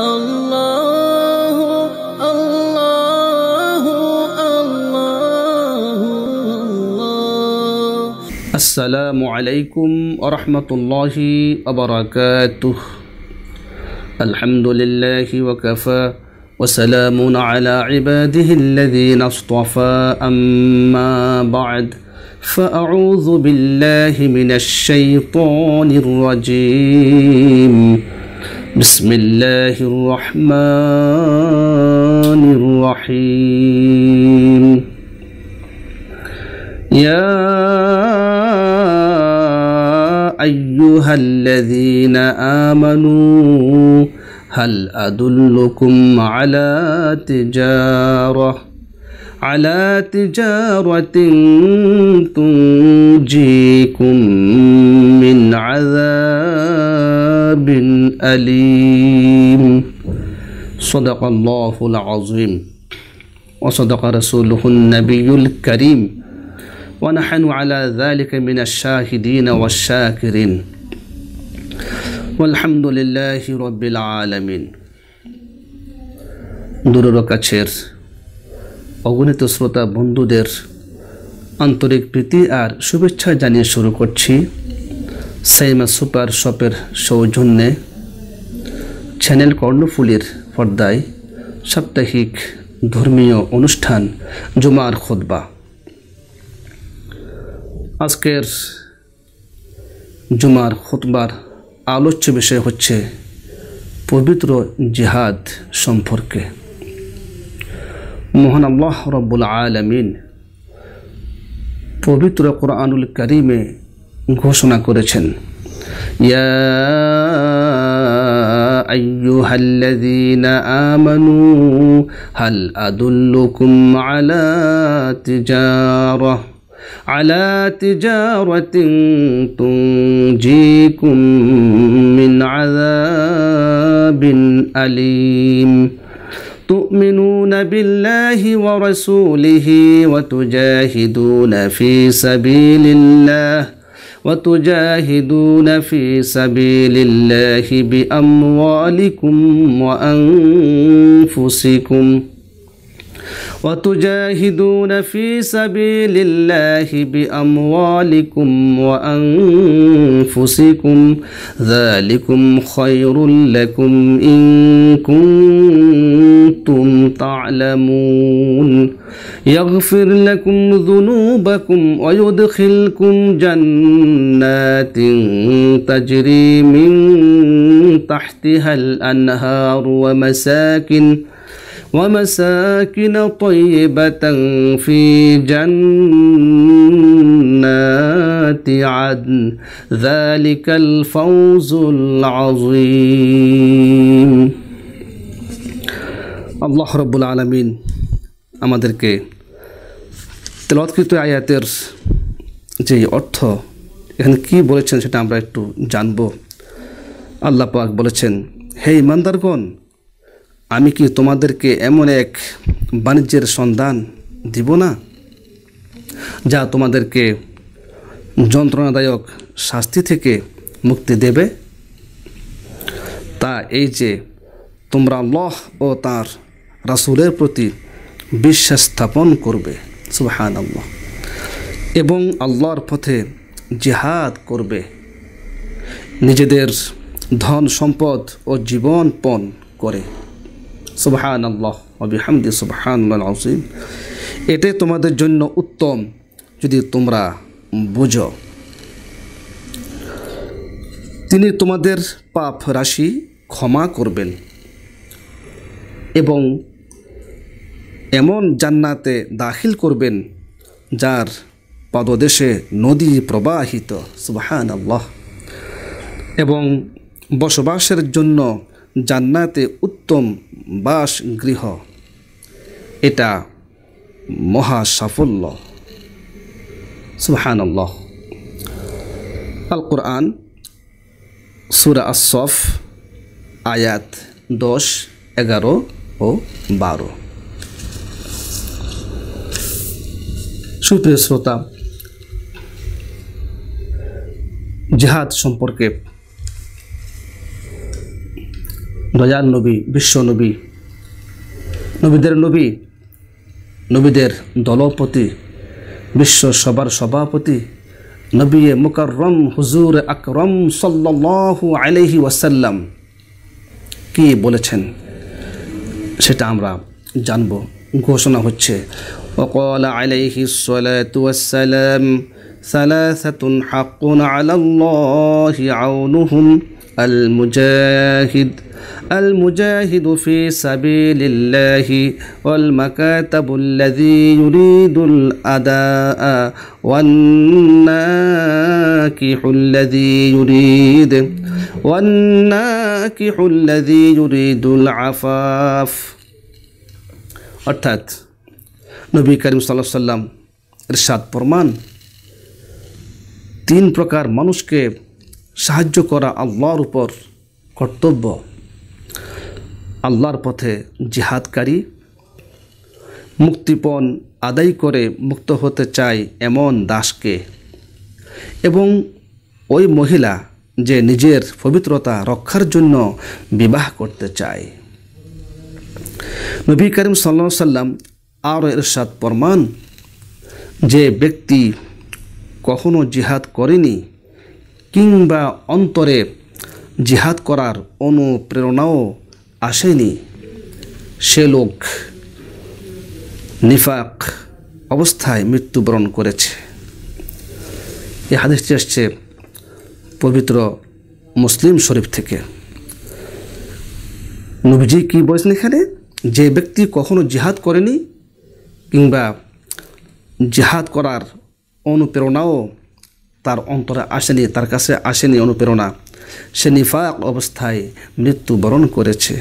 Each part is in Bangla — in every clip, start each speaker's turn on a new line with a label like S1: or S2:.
S1: الله الله الله السلام عليكم ورحمة الله وبركاته الحمد لله وكفى وسلام على عباده الذين اصطفى أما بعد فأعوذ بالله من الشيطان الرجيم بسم الله الرحمن الرحيم يا أيها الذين آمنوا هل أدلكم على تجارة على تجارة تنجيكم من عذاب عذاب أليم صدق الله العظيم وصدق رسوله النبي الكريم ونحن على ذلك من الشاهدين والشاكرين والحمد لله رب العالمين দূরের কাছের অগণিত শ্রোতা বন্ধুদের আন্তরিক প্রীতি আর শুভেচ্ছা জানিয়ে শুরু করছি সাইমা সুপার শপের সৌজন্যে চ্যানেল কর্ণফুলির পর্দায় সাপ্তাহিক ধর্মীয় অনুষ্ঠান জুমার খোদবা আজকের জুমার খোদবার আলোচ্য বিষয় হচ্ছে পবিত্র জিহাদ সম্পর্কে মোহন আল্লাহ রব্বুল আলমিন পবিত্র কোরআনুল করিমে ঘোষণা করেছেন ইয়া أيها الذين آمنوا هل أدلكم على تجارة على تجارة تنجيكم من عذاب أليم تؤمنون بالله ورسوله وتجاهدون في سبيل الله وتجاهدون في سبيل الله بأموالكم وأنفسكم وتجاهدون في سبيل الله بأموالكم وأنفسكم ذلكم خير لكم إن كنتم تعلمون يغفر لكم ذنوبكم ويدخلكم جنات تجري من تحتها الأنهار ومساكن ومساكن طيبة في جنات عدن ذلك الفوز العظيم الله رب العالمين আমাদেরকে তেলতকৃত আয়াতের যে অর্থ এখানে কি বলেছেন সেটা আমরা একটু জানব আল্লাহ পাক বলেছেন হে ইমানদারগণ আমি কি তোমাদেরকে এমন এক বাণিজ্যের সন্ধান দিব না যা তোমাদেরকে যন্ত্রণাদায়ক শাস্তি থেকে মুক্তি দেবে তা এই যে তোমরা লহ ও তার রাসুলের প্রতি বিশ্বাস স্থাপন করবে সুবাহান আল্লাহ এবং আল্লাহর পথে জেহাদ করবে নিজেদের ধন সম্পদ ও জীবন পণ করে সুবাহান আল্লাহ অবিহামদি সুবাহান আসিম এটাই তোমাদের জন্য উত্তম যদি তোমরা বুঝো তিনি তোমাদের পাপ রাশি ক্ষমা করবেন এবং এমন জান্নাতে দাখিল করবেন যার পাদদেশে নদী প্রবাহিত সুবাহান আল্লাহ এবং বসবাসের জন্য জান্নাতে উত্তম বাস গৃহ এটা মহা সাফল্য সুহান আল্লাহ আল কোরআন সুরা আসফ আয়াত দশ এগারো ও বারো সুপ্রিয় শ্রোতা জেহাদ সম্পর্কে দয়াল নবী বিশ্ব নবী নবীদের নবী নবীদের দলপতি বিশ্ব সবার সভাপতি নবী মুকরম হুজুর আকরম সাল্লাহ আলহি ওয়াসাল্লাম কি বলেছেন সেটা আমরা জানব ঘোষণা হচ্ছে وقال عليه الصلاة والسلام ثلاثة حق على الله عونهم المجاهد المجاهد في سبيل الله والمكاتب الذي يريد الأداء والناكح الذي يريد والناكح الذي يريد العفاف অর্থাৎ নবী করিম সাল্লাহ সাল্লাম এরশাদ ফরমান তিন প্রকার মানুষকে সাহায্য করা আল্লাহর উপর কর্তব্য আল্লাহর পথে জিহাদকারী মুক্তিপণ আদায় করে মুক্ত হতে চায় এমন দাসকে এবং ওই মহিলা যে নিজের পবিত্রতা রক্ষার জন্য বিবাহ করতে চায় নবী করিম সাল্লা সাল্লাম আরও এরশাদ প্রমাণ যে ব্যক্তি কখনো জিহাদ করেনি কিংবা অন্তরে জিহাদ করার অনুপ্রেরণাও আসেনি সে লোক নিফাক অবস্থায় মৃত্যুবরণ করেছে এ হাদিসটি আসছে পবিত্র মুসলিম শরীফ থেকে নবীজি কি বলছেন এখানে যে ব্যক্তি কখনো জিহাদ করেনি কিংবা জেহাদ করার অনুপ্রেরণাও তার অন্তরে আসেনি তার কাছে আসেনি অনুপ্রেরণা সে নিফাক অবস্থায় মৃত্যুবরণ করেছে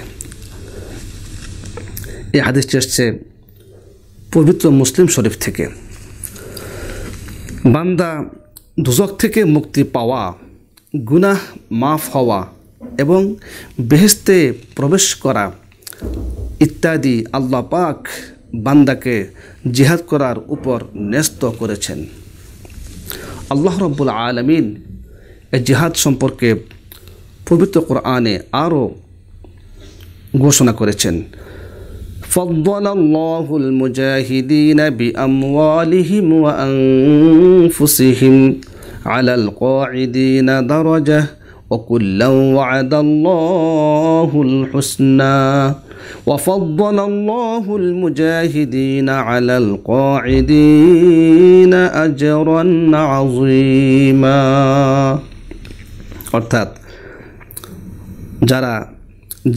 S1: এই হাদিসটি এসছে পবিত্র মুসলিম শরীফ থেকে বান্দা দুজক থেকে মুক্তি পাওয়া গুনাহ মাফ হওয়া এবং বেহেস্তে প্রবেশ করা ইত্যাদি আল্লাহ পাক বান্দাকে জিহাদ করার উপর ন্যস্ত করেছেন আল্লাহ রব্বুল আলমিন এই জিহাদ সম্পর্কে পবিত্র কোরআনে আরও ঘোষণা করেছেন فضل الله المجاهدين بأموالهم وأنفسهم على القاعدين درجة وكلا وعد الله الحسنى وفضل الله المجاهدين على القاعدين أجرا عظيما অর্থাৎ যারা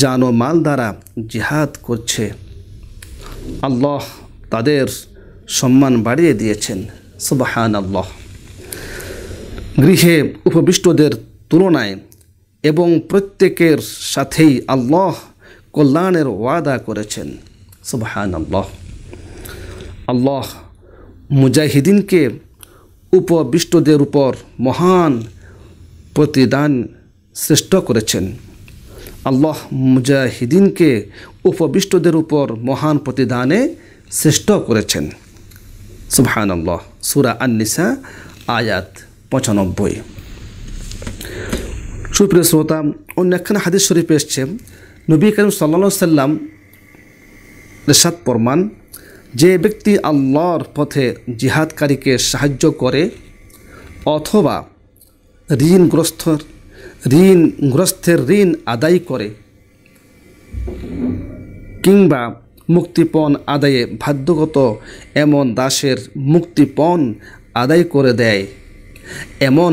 S1: জানো মাল দ্বারা জিহাদ করছে আল্লাহ তাদের সম্মান বাড়িয়ে দিয়েছেন সুবাহান আল্লাহ গৃহে উপবিষ্টদের তুলনায় এবং প্রত্যেকের সাথেই আল্লাহ কল্যাণের ওয়াদা করেছেন সুবাহান আল্লাহ আল্লাহ মুজাহিদিনকে উপবিষ্টদের উপর মহান প্রতিদান শ্রেষ্ঠ করেছেন আল্লাহ মুজাহিদিনকে উপবিষ্টদের উপর মহান প্রতিদানে শ্রেষ্ঠ করেছেন সুবহান আল্লাহ সুরা আন্নিসা আয়াত পঁচানব্বই সুপ্রিয় শ্রোতা অন্য একখানে হাদিস শরীফ এসছে নবী করিম সাল্লা সাল্লাম রেশাদ প্রমাণ যে ব্যক্তি আল্লাহর পথে জিহাদকারীকে সাহায্য করে অথবা ঋণগ্রস্ত ঋণগ্রস্তের ঋণ আদায় করে কিংবা মুক্তিপণ আদায়ে বাধ্যগত এমন দাসের মুক্তিপণ আদায় করে দেয় এমন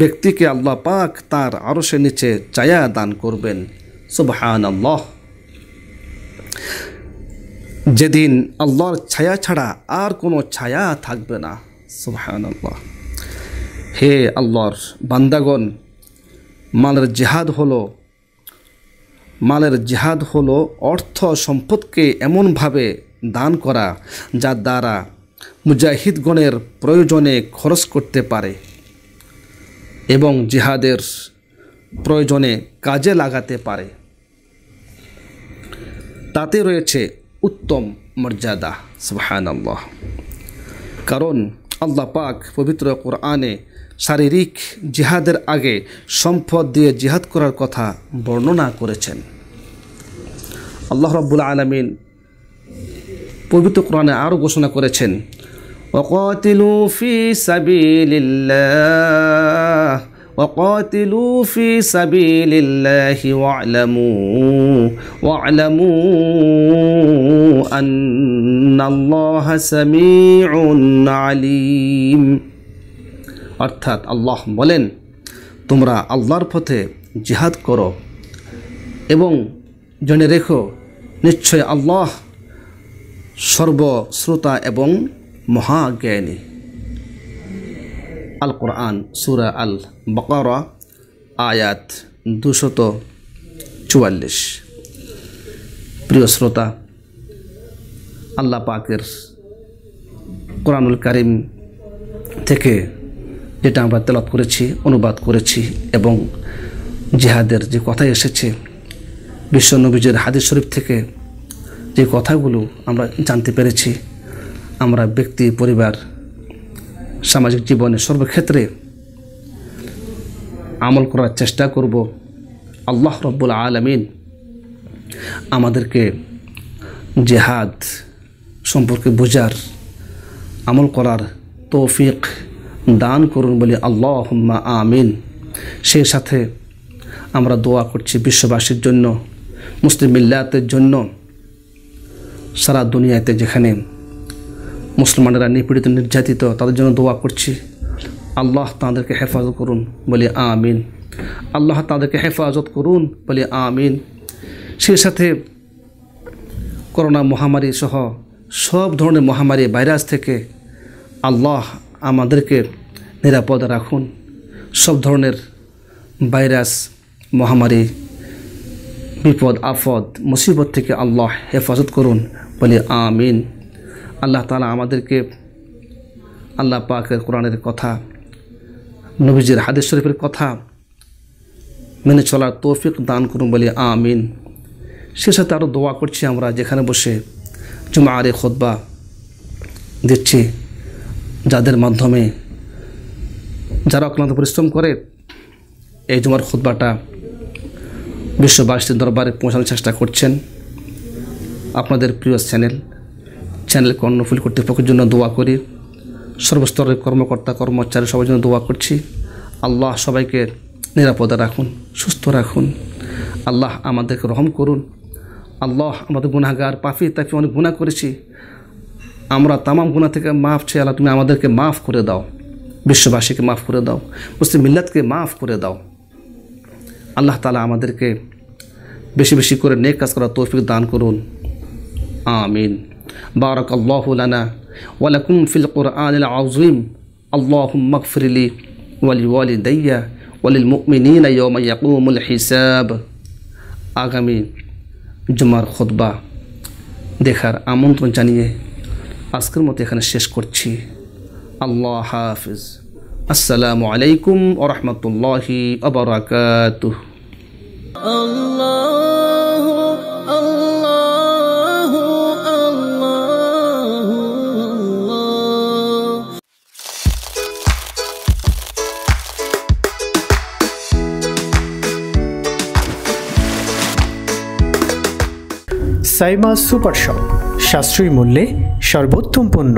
S1: ব্যক্তিকে আল্লাহ পাক তার আরশের নিচে চায়া দান করবেন সুবহান আল্লাহ যেদিন আল্লাহর ছায়া ছাড়া আর কোনো ছায়া থাকবে না সুবহান আল্লাহ হে আল্লাহর বান্দাগণ মালের জেহাদ হলো মালের জেহাদ হলো অর্থ সম্পদকে এমনভাবে দান করা যার দ্বারা মুজাহিদগণের প্রয়োজনে খরচ করতে পারে এবং জেহাদের প্রয়োজনে কাজে লাগাতে পারে তাতে রয়েছে উত্তম মর্যাদা সুহান আল্লাহ কারণ আল্লাহ পাক পবিত্র কোরআনে শারীরিক জিহাদের আগে সম্পদ দিয়ে জিহাদ করার কথা বর্ণনা করেছেন আল্লাহ রব্বুল আলমিন পবিত্র কোরআনে আরও ঘোষণা করেছেন وقاتلوا في سبيل وقاتلوا في سبيل الله واعلموا واعلموا أن الله سميع عليم অর্থাৎ আল্লাহ বলেন তোমরা আল্লাহর পথে জিহাদ করো এবং জনে রেখো নিশ্চয় আল্লাহ সর্বশ্রোতা এবং মহাজ্ঞানী আল কোরআন সুরা আল বকরা আয়াত দুশত চুয়াল্লিশ প্রিয় শ্রোতা আল্লাহ পাকের কোরআনুল কারিম থেকে যেটা আমরা তেলাপ করেছি অনুবাদ করেছি এবং জেহাদের যে কথা এসেছে বিশ্ব নবীজের হাদিস শরীফ থেকে যে কথাগুলো আমরা জানতে পেরেছি আমরা ব্যক্তি পরিবার সামাজিক জীবনে সর্বক্ষেত্রে আমল করার চেষ্টা করব আল্লাহ রব্বুল আলমিন আমাদেরকে জেহাদ সম্পর্কে বোঝার আমল করার তৌফিক দান করুন বলে আল্লাহ আমিন সেই সাথে আমরা দোয়া করছি বিশ্ববাসীর জন্য মুসলিম মিল্লাতের জন্য সারা দুনিয়াতে যেখানে মুসলমানেরা নিপীড়িত নির্যাতিত তাদের জন্য দোয়া করছি আল্লাহ তাদেরকে হেফাজত করুন বলে আমিন আল্লাহ তাদেরকে হেফাজত করুন বলে আমিন সেই সাথে করোনা মহামারী সহ সব ধরনের মহামারী ভাইরাস থেকে আল্লাহ আমাদেরকে নিরাপদ রাখুন সব ধরনের ভাইরাস মহামারী বিপদ আফদ মুসিবত থেকে আল্লাহ হেফাজত করুন বলে আমিন আল্লাহ তালা আমাদেরকে আল্লাহ পাকের কোরআনের কথা নবীজির হাদিস শরীফের কথা মেনে চলার তৌফিক দান করুন বলে আমিন সে সাথে আরও দোয়া করছি আমরা যেখানে বসে জুমা আরে খোদবা দিচ্ছি যাদের মাধ্যমে যারা অক্লান্ত পরিশ্রম করে এই জুমার খোদবাটা বিশ্ববাসীর দরবারে পৌঁছানোর চেষ্টা করছেন আপনাদের প্রিয় চ্যানেল চ্যানেল কর্ণফুল কর্তৃপক্ষের জন্য দোয়া করি সর্বস্তরের কর্মকর্তা কর্মচারী সবার জন্য দোয়া করছি আল্লাহ সবাইকে নিরাপদে রাখুন সুস্থ রাখুন আল্লাহ আমাদেরকে রহম করুন আল্লাহ আমাদের গুনাগার পাফি তাফি অনেক গুণা করেছি আমরা তামাম গুণা থেকে মাফ চাই আল্লাহ তুমি আমাদেরকে মাফ করে দাও বিশ্ববাসীকে মাফ করে দাও মুসলিম মিল্লাতকে মাফ করে দাও আল্লাহ তালা আমাদেরকে বেশি বেশি করে নেক কাজ করার তৌফিক দান করুন আমিন বারক আল্লাহ লানা ওয়ালাকুম ফিল কোরআন আজিম আল্লাহ মকফরিলি ওয়ালি ওয়ালি দইয়া ওয়ালিল মুমিনিন ইয়াকুমুল হিসাব আগামী জুমার খুতবা দেখার আমন্ত্রণ জানিয়ে আজকের মতো এখানে শেষ করছি আল্লাহ হাফিজ আসসালামু আলাইকুম ওরহমতুল্লাহি আবরাকাতুহ Allah সাইমা সুপার শপ সাশ্রয়ী মূল্যে সর্বোত্তম পণ্য